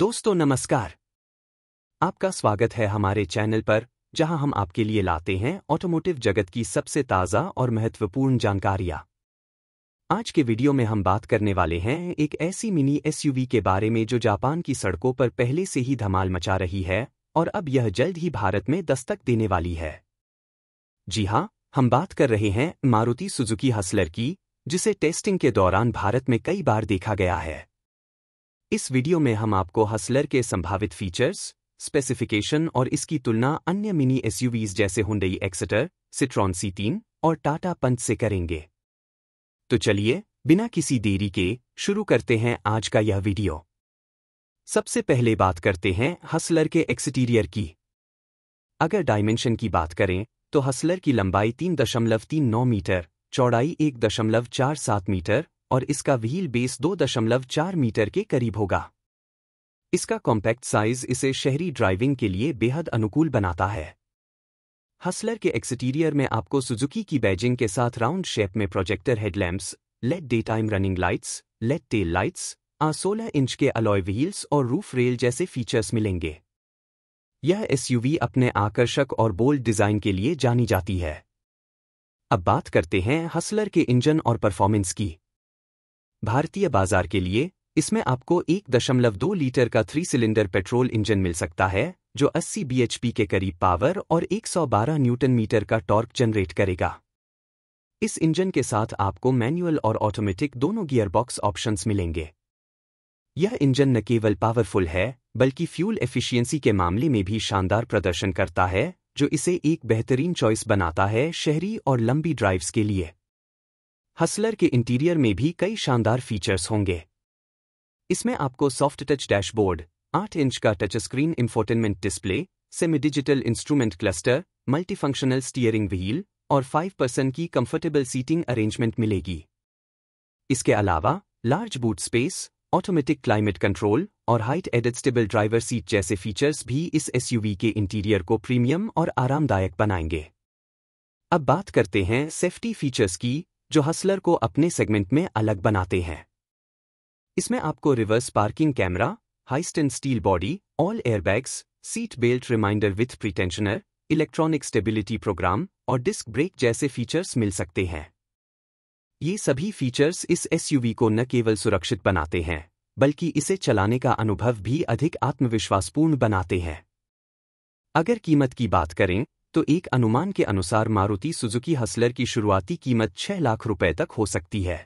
दोस्तों नमस्कार आपका स्वागत है हमारे चैनल पर जहां हम आपके लिए लाते हैं ऑटोमोटिव जगत की सबसे ताज़ा और महत्वपूर्ण जानकारियां आज के वीडियो में हम बात करने वाले हैं एक ऐसी मिनी एसयूवी के बारे में जो जापान की सड़कों पर पहले से ही धमाल मचा रही है और अब यह जल्द ही भारत में दस्तक देने वाली है जी हाँ हम बात कर रहे हैं मारुति सुजुकी हसलर की जिसे टेस्टिंग के दौरान भारत में कई बार देखा गया है इस वीडियो में हम आपको हसलर के संभावित फीचर्स स्पेसिफिकेशन और इसकी तुलना अन्य मिनी एसयूवीज जैसे हुंडई एक्सेटर सिट्रॉन सी तीन और टाटा पंच से करेंगे तो चलिए बिना किसी देरी के शुरू करते हैं आज का यह वीडियो सबसे पहले बात करते हैं हसलर के एक्सटीरियर की अगर डायमेंशन की बात करें तो हसलर की लंबाई 3.39 मीटर चौड़ाई 1.47 मीटर और इसका व्हील बेस दो दशमलव चार मीटर के करीब होगा इसका कॉम्पैक्ट साइज इसे शहरी ड्राइविंग के लिए बेहद अनुकूल बनाता है हसलर के एक्सटीरियर में आपको सुजुकी की बैजिंग के साथ राउंड शेप में projector headlamps LED day time running lights LED tail lights आ सोलह इंच के अलॉय व्हील्स और रूफ रेल जैसे फीचर्स मिलेंगे यह एसयूवी अपने आकर्षक और बोल्ड डिजाइन के लिए जानी जाती है अब बात करते हैं हसलर के इंजन और परफॉर्मेंस की भारतीय बाजार के लिए इसमें आपको एक दशमलव दो लीटर का थ्री सिलेंडर पेट्रोल इंजन मिल सकता है जो 80 बीएचपी के करीब पावर और 112 न्यूटन मीटर का टॉर्क जनरेट करेगा इस इंजन के साथ आपको मैनुअल और ऑटोमेटिक दोनों गियरबॉक्स ऑप्शंस मिलेंगे यह इंजन न केवल पावरफुल है बल्कि फ्यूल एफिशिएंसी के मामले में भी शानदार प्रदर्शन करता है जो इसे एक बेहतरीन चॉइस बनाता है शहरी और लंबी ड्राइव्स के लिए हसलर के इंटीरियर में भी कई शानदार फीचर्स होंगे इसमें आपको सॉफ्ट टच डैशबोर्ड 8 इंच का touch screen infotainment display semi digital instrument cluster multifunctional steering wheel और 5 पर्सन की कंफर्टेबल सीटिंग अरेंजमेंट मिलेगी इसके अलावा large boot space automatic climate control और हाइट एडजस्टेबल ड्राइवर सीट जैसे फीचर्स भी इस एसयूवी के इंटीरियर को प्रीमियम और आरामदायक बनाएंगे अब बात करते हैं सेफ्टी फीचर्स की जो हसलर को अपने सेगमेंट में अलग बनाते हैं इसमें आपको reverse parking camera highest and steel body all airbags seat belt reminder with pretensioner electronic stability programme और डिस्क ब्रेक जैसे फीचर्स मिल सकते हैं ये सभी फीचर्स इस एसयूवी को न केवल सुरक्षित बनाते हैं बल्कि इसे चलाने का अनुभव भी अधिक आत्मविश्वासपूर्ण बनाते हैं अगर कीमत की बात करें तो एक अनुमान के अनुसार मारुति सुजुकी हसलर की शुरुआती कीमत 6 लाख रुपए तक हो सकती है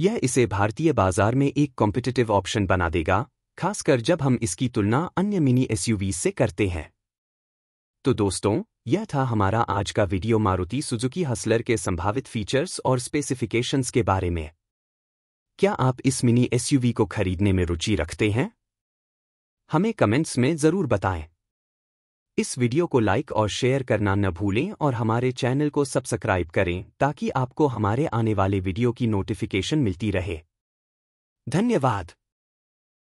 यह इसे भारतीय बाजार में एक कॉम्पिटिटिव ऑप्शन बना देगा खासकर जब हम इसकी तुलना अन्य मिनी एसयूवी से करते हैं तो दोस्तों यह था हमारा आज का वीडियो मारुति सुजुकी हसलर के संभावित फीचर्स और स्पेसिफिकेशंस के बारे में क्या आप इस मिनी एसयूवी को खरीदने में रुचि रखते हैं हमें कमेंट्स में ज़रूर बताएं इस वीडियो को लाइक और शेयर करना न भूलें और हमारे चैनल को सब्सक्राइब करें ताकि आपको हमारे आने वाले वीडियो की नोटिफिकेशन मिलती रहे धन्यवाद